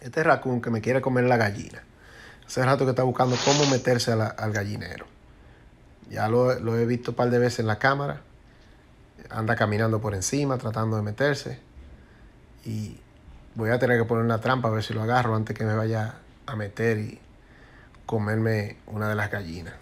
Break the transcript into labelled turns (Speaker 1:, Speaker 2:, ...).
Speaker 1: Este raccoon que me quiere comer la gallina. Hace rato que está buscando cómo meterse al gallinero. Ya lo, lo, he visto un par de veces en la cámara. Anda caminando por encima, tratando de meterse. Y voy a tener que poner una trampa a ver si lo agarro antes que me vaya a meter y comerme una de las gallinas.